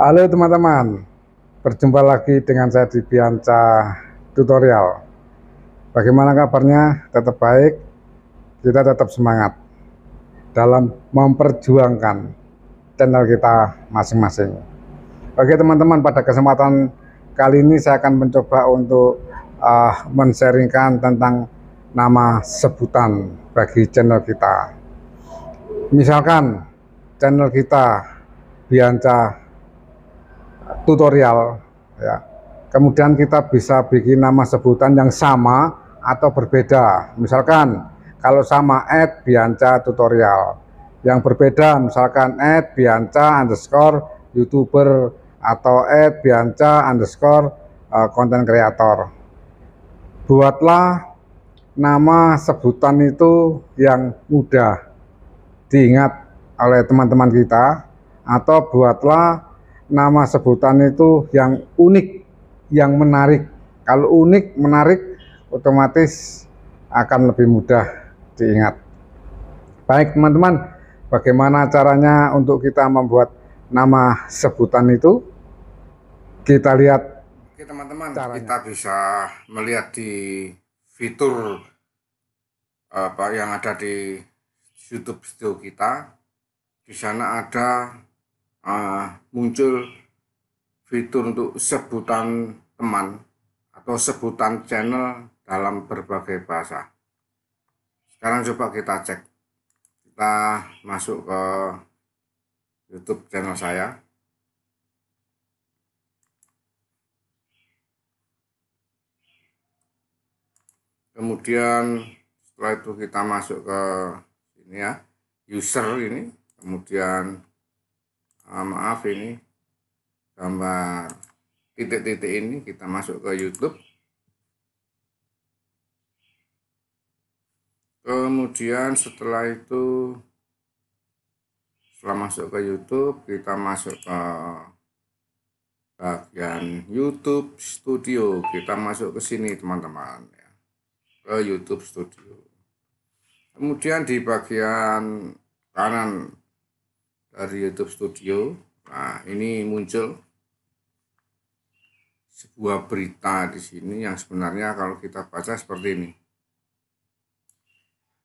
Halo teman-teman, berjumpa lagi dengan saya di Bianca Tutorial. Bagaimana kabarnya? Tetap baik, kita tetap semangat dalam memperjuangkan channel kita masing-masing. Oke teman-teman, pada kesempatan kali ini saya akan mencoba untuk uh, men-sharingkan tentang nama sebutan bagi channel kita. Misalkan channel kita Bianca tutorial ya. Kemudian kita bisa bikin nama sebutan yang sama atau berbeda. Misalkan kalau sama at bianca tutorial. Yang berbeda misalkan at bianca underscore youtuber atau at bianca underscore Content eh, Creator. Buatlah nama sebutan itu yang mudah diingat oleh teman-teman kita atau buatlah nama sebutan itu yang unik, yang menarik. Kalau unik, menarik, otomatis akan lebih mudah diingat. Baik teman-teman, bagaimana caranya untuk kita membuat nama sebutan itu? Kita lihat. Oke teman-teman, kita bisa melihat di fitur apa yang ada di YouTube Studio kita. Di sana ada uh, muncul fitur untuk sebutan teman atau sebutan channel dalam berbagai bahasa. Sekarang coba kita cek. Kita masuk ke YouTube channel saya. Kemudian setelah itu kita masuk ke ini ya, user ini, kemudian uh, maaf ini gambar titik-titik ini kita masuk ke YouTube kemudian setelah itu setelah masuk ke YouTube kita masuk ke bagian YouTube Studio kita masuk ke sini teman-teman ya ke YouTube Studio kemudian di bagian kanan dari YouTube Studio. Nah, ini muncul sebuah berita di sini yang sebenarnya kalau kita baca seperti ini.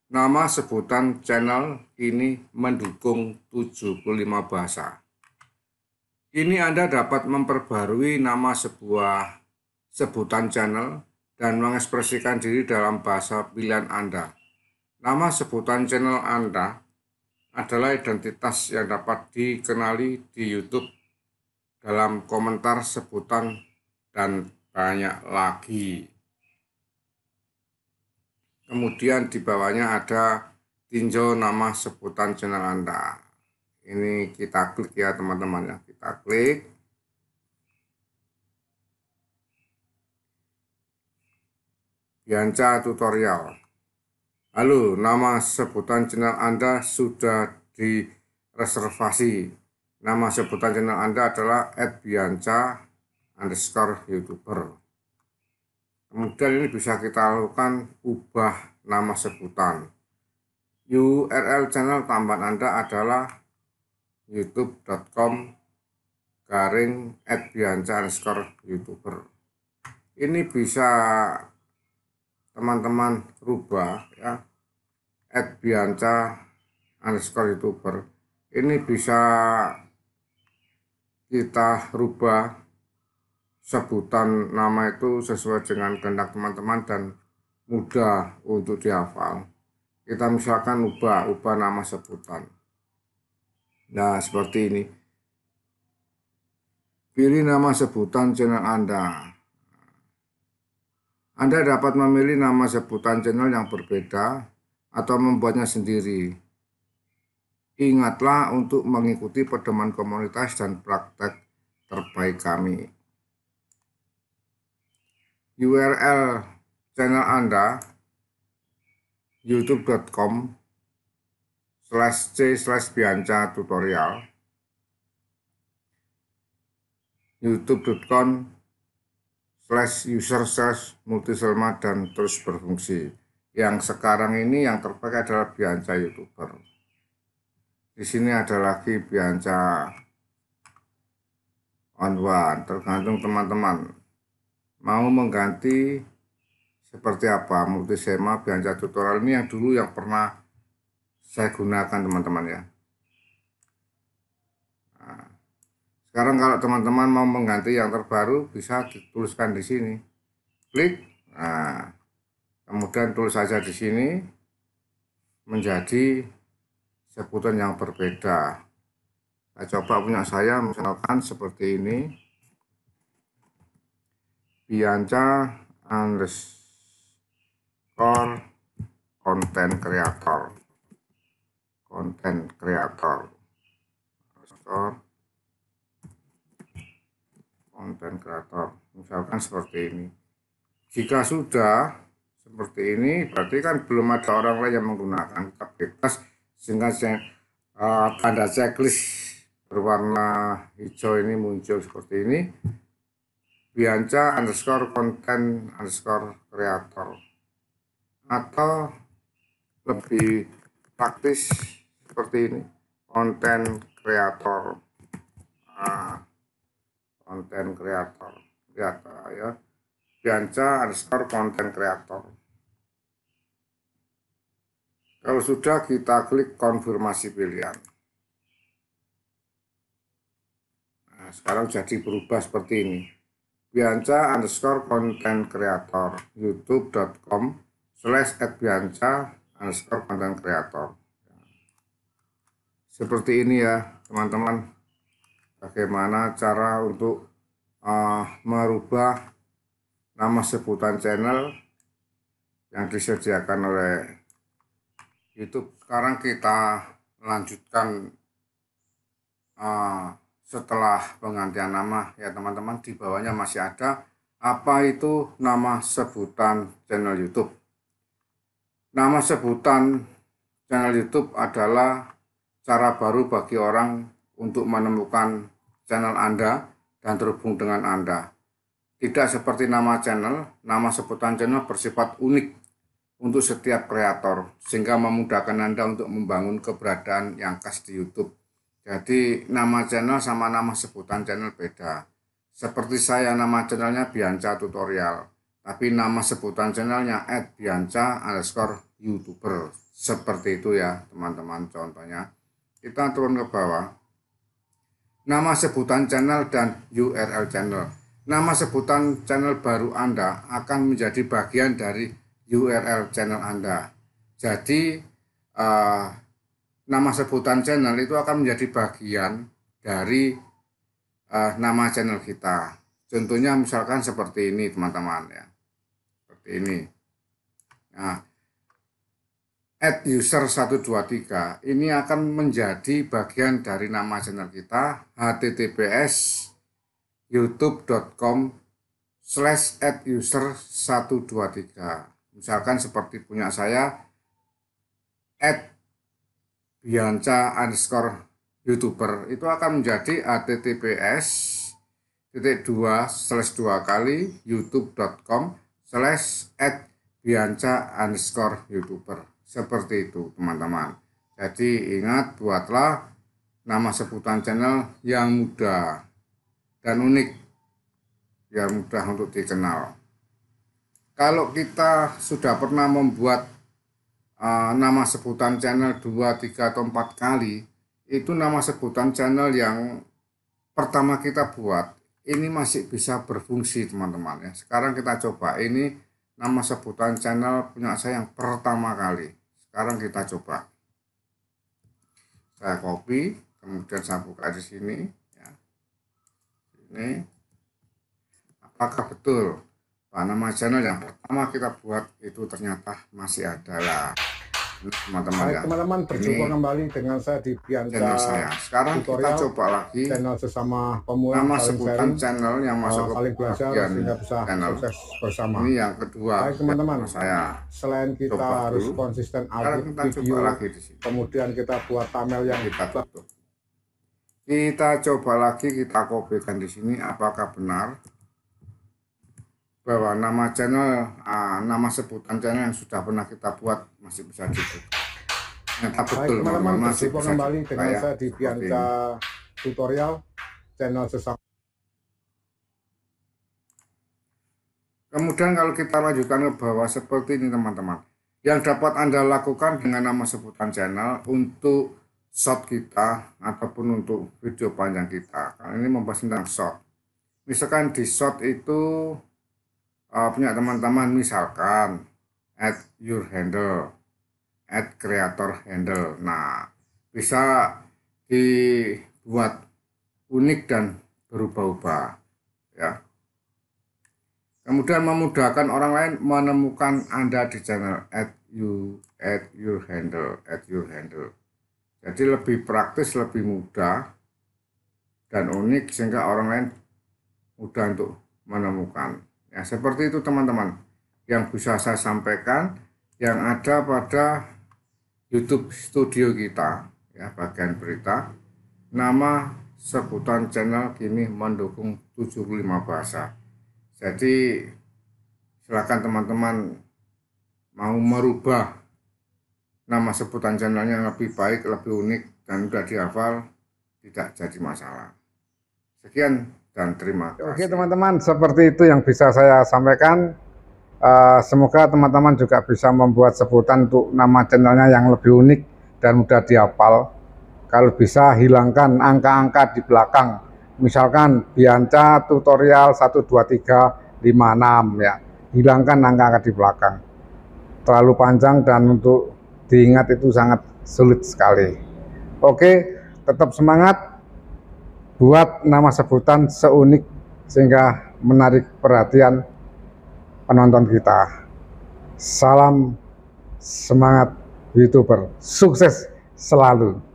Nama sebutan channel ini mendukung 75 bahasa. Ini Anda dapat memperbarui nama sebuah sebutan channel dan mengekspresikan diri dalam bahasa pilihan Anda. Nama sebutan channel Anda adalah identitas yang dapat dikenali di YouTube dalam komentar sebutan dan banyak lagi. Kemudian di bawahnya ada tinjau nama sebutan channel Anda. Ini kita klik ya teman-teman ya, kita klik. Bianca tutorial. Halo, nama sebutan channel Anda sudah direservasi. Nama sebutan channel Anda adalah @bianca underscore youtuber. Kemudian ini bisa kita lakukan ubah nama sebutan. URL channel tambahan Anda adalah youtube.com garing @bianca underscore youtuber. Ini bisa teman-teman rubah ya at bianca underscore youtuber ini bisa kita rubah sebutan nama itu sesuai dengan kehendak teman-teman dan mudah untuk dihafal. Kita misalkan ubah, ubah nama sebutan. Nah, seperti ini. Pilih nama sebutan channel Anda. Anda dapat memilih nama sebutan channel yang berbeda atau membuatnya sendiri. Ingatlah untuk mengikuti pedoman komunitas dan praktek terbaik kami. URL channel Anda youtube.com slash c slash bianca tutorial youtube.com flash user slash multiselma dan terus berfungsi. Yang sekarang ini yang terpakai adalah Bianca YouTuber. Di sini ada lagi Bianca on one, tergantung teman-teman. Mau mengganti seperti apa multisema Bianca tutorial ini yang dulu yang pernah saya gunakan teman-teman ya. Sekarang kalau teman-teman mau mengganti yang terbaru bisa dituliskan di sini. Klik. Nah, kemudian tulis saja di sini menjadi sebutan yang berbeda. Saya coba punya saya misalkan seperti ini. Bianca underscore content creator. Content creator. underscore konten kreator misalkan seperti ini jika sudah seperti ini berarti kan belum ada orang lain yang menggunakan kita sehingga uh, tanda checklist berwarna hijau ini muncul seperti ini Bianca underscore konten underscore kreator atau lebih praktis seperti ini konten kreator uh, konten kreator lihat ya Bianca underscore konten kreator kalau sudah kita klik konfirmasi pilihan nah, sekarang jadi berubah seperti ini Bianca underscore konten kreator youtube.com slash at Bianca underscore konten kreator seperti ini ya teman-teman bagaimana cara untuk uh, merubah nama sebutan channel yang disediakan oleh YouTube. Sekarang kita lanjutkan uh, setelah penggantian nama ya teman-teman di bawahnya masih ada apa itu nama sebutan channel YouTube. Nama sebutan channel YouTube adalah cara baru bagi orang untuk menemukan channel Anda dan terhubung dengan Anda. Tidak seperti nama channel, nama sebutan channel bersifat unik untuk setiap kreator, sehingga memudahkan Anda untuk membangun keberadaan yang khas di YouTube. Jadi nama channel sama nama sebutan channel beda. Seperti saya nama channelnya Bianca Tutorial, tapi nama sebutan channelnya at Bianca underscore YouTuber. Seperti itu ya teman-teman contohnya. Kita turun ke bawah nama sebutan channel dan URL channel. Nama sebutan channel baru Anda akan menjadi bagian dari URL channel Anda. Jadi, uh, nama sebutan channel itu akan menjadi bagian dari uh, nama channel kita. Contohnya misalkan seperti ini, teman-teman ya. Seperti ini. Nah, add user 123 ini akan menjadi bagian dari nama channel kita https youtube.com slash add user 123 misalkan seperti punya saya at bianca underscore youtuber itu akan menjadi https titik dua slash dua kali youtube.com slash at bianca underscore youtuber seperti itu teman-teman. Jadi ingat buatlah nama sebutan channel yang mudah dan unik yang mudah untuk dikenal. Kalau kita sudah pernah membuat uh, nama sebutan channel 2, 3, atau 4 kali, itu nama sebutan channel yang pertama kita buat ini masih bisa berfungsi teman-teman ya. Sekarang kita coba ini nama sebutan channel punya saya yang pertama kali. Sekarang kita coba. Saya copy, kemudian saya buka di sini. Ya. Ini. Apakah betul? nama channel yang pertama kita buat itu ternyata masih ada teman-teman ya. Teman-teman berjumpa kembali dengan saya di Bianca channel saya. Sekarang tutorial, kita coba lagi channel sesama pemula nama sebutan sharing, channel yang masuk uh, ke belajar sehingga bisa channel. sukses bersama. Ini yang kedua. Baik teman-teman, saya selain kita harus dulu. konsisten upload kita video, coba lagi di sini. kemudian kita buat thumbnail yang kita tutup. Kita coba lagi kita kopikan di sini apakah benar bahwa nama channel, uh, nama sebutan channel yang sudah pernah kita buat masih bisa dibuka. Nyata betul, Baik, teman masih bisa kembali dengan saya di Bianca Tutorial channel sesama. Kemudian kalau kita lanjutkan ke bawah seperti ini teman-teman. Yang dapat Anda lakukan dengan nama sebutan channel untuk shot kita ataupun untuk video panjang kita. Karena ini membahas tentang shot. Misalkan di shot itu uh, punya teman-teman misalkan at your handle at creator handle nah bisa dibuat unik dan berubah-ubah ya kemudian memudahkan orang lain menemukan anda di channel at you add your handle at your handle jadi lebih praktis lebih mudah dan unik sehingga orang lain mudah untuk menemukan Ya, seperti itu teman-teman yang bisa saya sampaikan yang ada pada YouTube studio kita ya bagian berita nama sebutan channel kini mendukung 75 bahasa. Jadi silakan teman-teman mau merubah nama sebutan channelnya yang lebih baik, lebih unik dan sudah dihafal tidak jadi masalah. Sekian dan terima kasih. Oke teman-teman, seperti itu yang bisa saya sampaikan. Eh, semoga teman-teman juga bisa membuat sebutan untuk nama channelnya yang lebih unik dan mudah dihafal. Kalau bisa hilangkan angka-angka di belakang. Misalkan Bianca tutorial 12356 ya. Hilangkan angka-angka di belakang. Terlalu panjang dan untuk diingat itu sangat sulit sekali. Oke, tetap semangat buat nama sebutan seunik sehingga menarik perhatian penonton kita. Salam semangat YouTuber, sukses selalu!